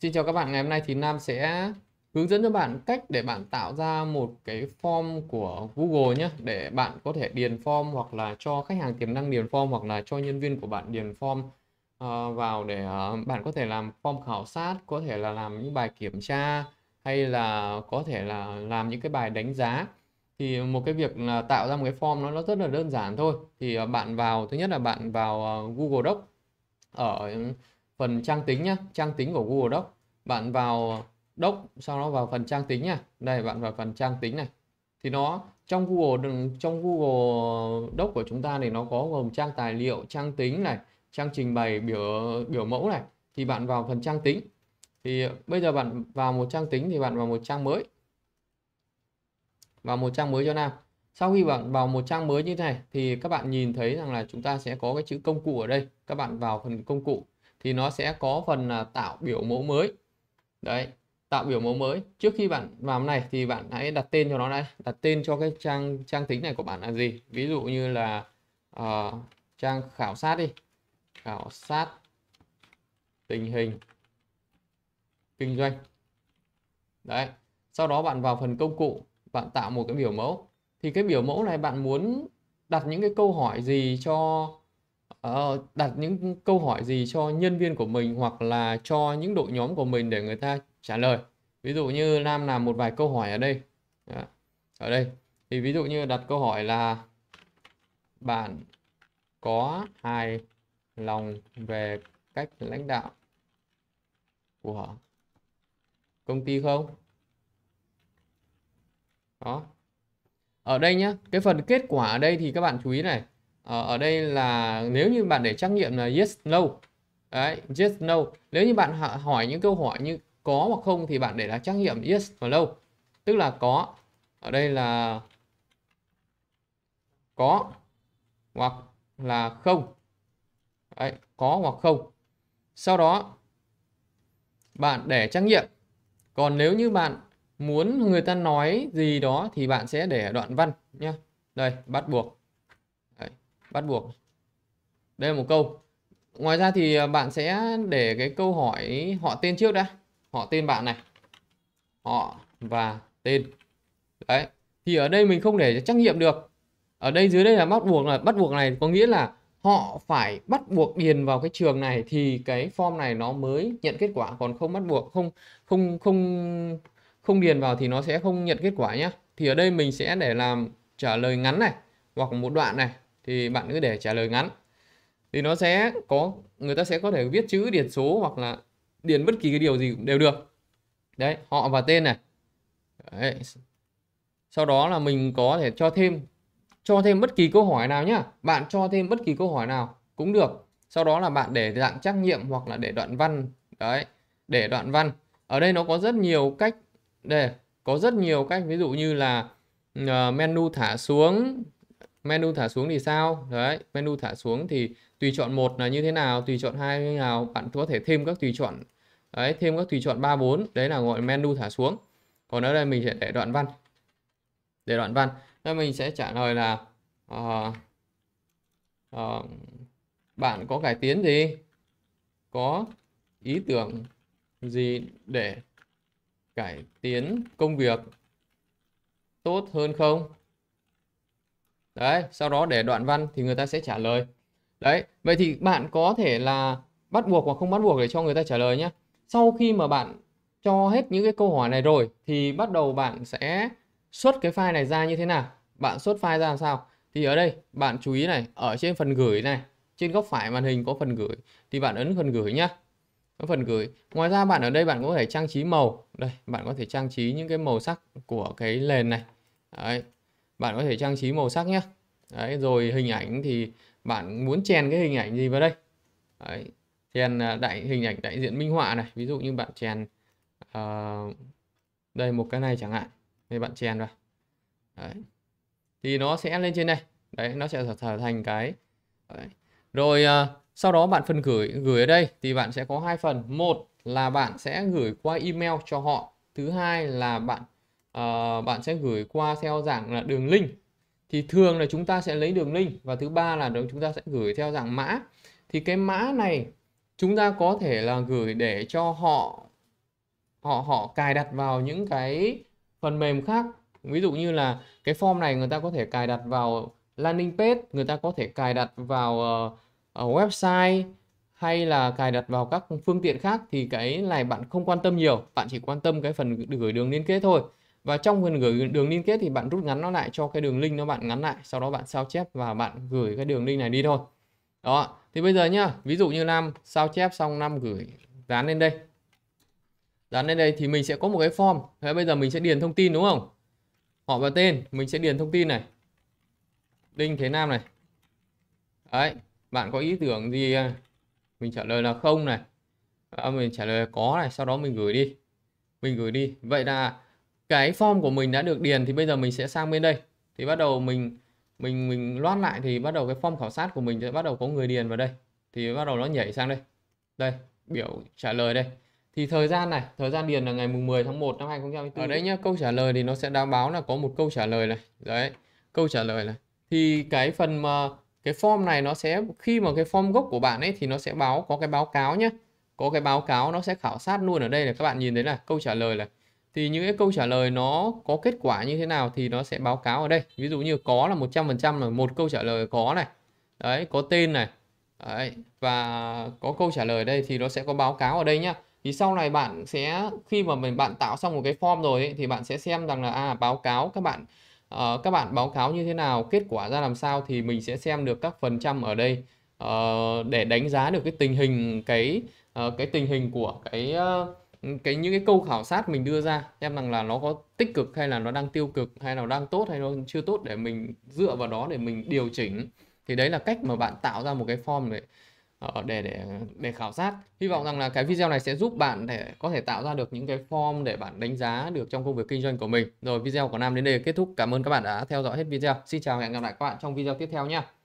Xin chào các bạn, ngày hôm nay thì Nam sẽ hướng dẫn cho bạn cách để bạn tạo ra một cái form của Google nhé để bạn có thể điền form hoặc là cho khách hàng tiềm năng điền form hoặc là cho nhân viên của bạn điền form uh, vào để uh, bạn có thể làm form khảo sát, có thể là làm những bài kiểm tra hay là có thể là làm những cái bài đánh giá thì một cái việc là tạo ra một cái form nó nó rất là đơn giản thôi thì uh, bạn vào thứ nhất là bạn vào Google Docs ở phần trang tính nhé, trang tính của Google Doc bạn vào Doc sau đó vào phần trang tính nhá đây bạn vào phần trang tính này thì nó trong Google trong Google Doc của chúng ta thì nó có gồm trang tài liệu trang tính này trang trình bày biểu biểu mẫu này thì bạn vào phần trang tính thì bây giờ bạn vào một trang tính thì bạn vào một trang mới vào một trang mới cho nào, sau khi bạn vào một trang mới như thế này thì các bạn nhìn thấy rằng là chúng ta sẽ có cái chữ công cụ ở đây các bạn vào phần công cụ thì nó sẽ có phần là tạo biểu mẫu mới đấy tạo biểu mẫu mới trước khi bạn vào này thì bạn hãy đặt tên cho nó đây đặt tên cho cái trang trang tính này của bạn là gì ví dụ như là uh, trang khảo sát đi khảo sát tình hình kinh doanh đấy sau đó bạn vào phần công cụ bạn tạo một cái biểu mẫu thì cái biểu mẫu này bạn muốn đặt những cái câu hỏi gì cho Ờ, đặt những câu hỏi gì cho nhân viên của mình hoặc là cho những đội nhóm của mình để người ta trả lời. Ví dụ như Nam làm một vài câu hỏi ở đây. Ở đây thì ví dụ như đặt câu hỏi là bạn có hài lòng về cách lãnh đạo của công ty không? Đó. Ở đây nhé cái phần kết quả ở đây thì các bạn chú ý này. Ờ, ở đây là nếu như bạn để trắc nghiệm là yes no đấy yes no nếu như bạn hỏi những câu hỏi như có hoặc không thì bạn để là trắc nghiệm yes và no tức là có ở đây là có hoặc là không đấy, có hoặc không sau đó bạn để trắc nghiệm còn nếu như bạn muốn người ta nói gì đó thì bạn sẽ để đoạn văn nhé đây bắt buộc bắt buộc đây là một câu ngoài ra thì à, bạn sẽ để cái câu hỏi họ tên trước đã họ tên bạn này họ và tên đấy thì ở đây mình không để trắc nghiệm được ở đây dưới đây là bắt buộc là bắt buộc này có nghĩa là họ phải bắt buộc điền vào cái trường này thì cái form này nó mới nhận kết quả còn không bắt buộc không không không không điền vào thì nó sẽ không nhận kết quả nhé thì ở đây mình sẽ để làm trả lời ngắn này hoặc một đoạn này thì bạn cứ để trả lời ngắn thì nó sẽ có người ta sẽ có thể viết chữ điền số hoặc là điền bất kỳ cái điều gì cũng đều được đấy họ và tên này đấy. sau đó là mình có thể cho thêm cho thêm bất kỳ câu hỏi nào nhá bạn cho thêm bất kỳ câu hỏi nào cũng được sau đó là bạn để dạng trắc nghiệm hoặc là để đoạn văn đấy để đoạn văn ở đây nó có rất nhiều cách để có rất nhiều cách ví dụ như là ờ, menu thả xuống menu thả xuống thì sao đấy menu thả xuống thì tùy chọn một là như thế nào tùy chọn hai như nào bạn có thể thêm các tùy chọn đấy thêm các tùy chọn ba bốn đấy là gọi menu thả xuống còn ở đây mình sẽ để đoạn văn để đoạn văn đây mình sẽ trả lời là uh, uh, bạn có cải tiến gì có ý tưởng gì để cải tiến công việc tốt hơn không đấy sau đó để đoạn văn thì người ta sẽ trả lời đấy vậy thì bạn có thể là bắt buộc hoặc không bắt buộc để cho người ta trả lời nhé sau khi mà bạn cho hết những cái câu hỏi này rồi thì bắt đầu bạn sẽ xuất cái file này ra như thế nào bạn xuất file ra làm sao thì ở đây bạn chú ý này ở trên phần gửi này trên góc phải màn hình có phần gửi thì bạn ấn phần gửi nhá phần gửi ngoài ra bạn ở đây bạn có thể trang trí màu đây bạn có thể trang trí những cái màu sắc của cái nền này Đấy, bạn có thể trang trí màu sắc nhé đấy rồi hình ảnh thì bạn muốn chèn cái hình ảnh gì vào đây đấy chèn à, đại hình ảnh đại diện minh họa này ví dụ như bạn chèn uh, đây một cái này chẳng hạn thì bạn chèn vào đấy. thì nó sẽ lên trên đây đấy nó sẽ trở thành cái đấy. rồi uh, sau đó bạn phần gửi gửi ở đây thì bạn sẽ có hai phần một là bạn sẽ gửi qua email cho họ thứ hai là bạn uh, bạn sẽ gửi qua theo dạng là đường link thì thường là chúng ta sẽ lấy đường link và thứ ba là chúng ta sẽ gửi theo dạng mã thì cái mã này chúng ta có thể là gửi để cho họ họ họ cài đặt vào những cái phần mềm khác ví dụ như là cái form này người ta có thể cài đặt vào landing page người ta có thể cài đặt vào uh, website hay là cài đặt vào các phương tiện khác thì cái này bạn không quan tâm nhiều bạn chỉ quan tâm cái phần gửi đường liên kết thôi và trong phần gửi đường liên kết thì bạn rút ngắn nó lại cho cái đường link nó bạn ngắn lại sau đó bạn sao chép và bạn gửi cái đường link này đi thôi đó thì bây giờ nhá ví dụ như nam sao chép xong nam gửi dán lên đây dán lên đây thì mình sẽ có một cái form thế bây giờ mình sẽ điền thông tin đúng không họ và tên mình sẽ điền thông tin này đinh thế nam này đấy bạn có ý tưởng gì à? mình trả lời là không này à, mình trả lời là có này sau đó mình gửi đi mình gửi đi vậy là cái form của mình đã được điền thì bây giờ mình sẽ sang bên đây thì bắt đầu mình mình mình loát lại thì bắt đầu cái form khảo sát của mình sẽ bắt đầu có người điền vào đây thì bắt đầu nó nhảy sang đây đây biểu trả lời đây thì thời gian này thời gian điền là ngày mùng 10 tháng 1 năm 2024 ở đây nhá câu trả lời thì nó sẽ đảm báo là có một câu trả lời này đấy câu trả lời này thì cái phần mà cái form này nó sẽ khi mà cái form gốc của bạn ấy thì nó sẽ báo có cái báo cáo nhá có cái báo cáo nó sẽ khảo sát luôn ở đây là các bạn nhìn thấy là câu trả lời là thì những cái câu trả lời nó có kết quả như thế nào thì nó sẽ báo cáo ở đây ví dụ như có là 100% là một câu trả lời có này đấy có tên này đấy, và có câu trả lời đây thì nó sẽ có báo cáo ở đây nhá thì sau này bạn sẽ khi mà mình bạn tạo xong một cái form rồi ấy, thì bạn sẽ xem rằng là à báo cáo các bạn uh, các bạn báo cáo như thế nào kết quả ra làm sao thì mình sẽ xem được các phần trăm ở đây uh, để đánh giá được cái tình hình cái uh, cái tình hình của cái uh, cái những cái câu khảo sát mình đưa ra em rằng là nó có tích cực hay là nó đang tiêu cực hay là đang tốt hay nó chưa tốt để mình dựa vào đó để mình điều chỉnh thì đấy là cách mà bạn tạo ra một cái form để ờ, để để để khảo sát hy vọng rằng là cái video này sẽ giúp bạn để có thể tạo ra được những cái form để bạn đánh giá được trong công việc kinh doanh của mình rồi video của Nam đến đây kết thúc cảm ơn các bạn đã theo dõi hết video xin chào hẹn gặp lại các bạn trong video tiếp theo nhé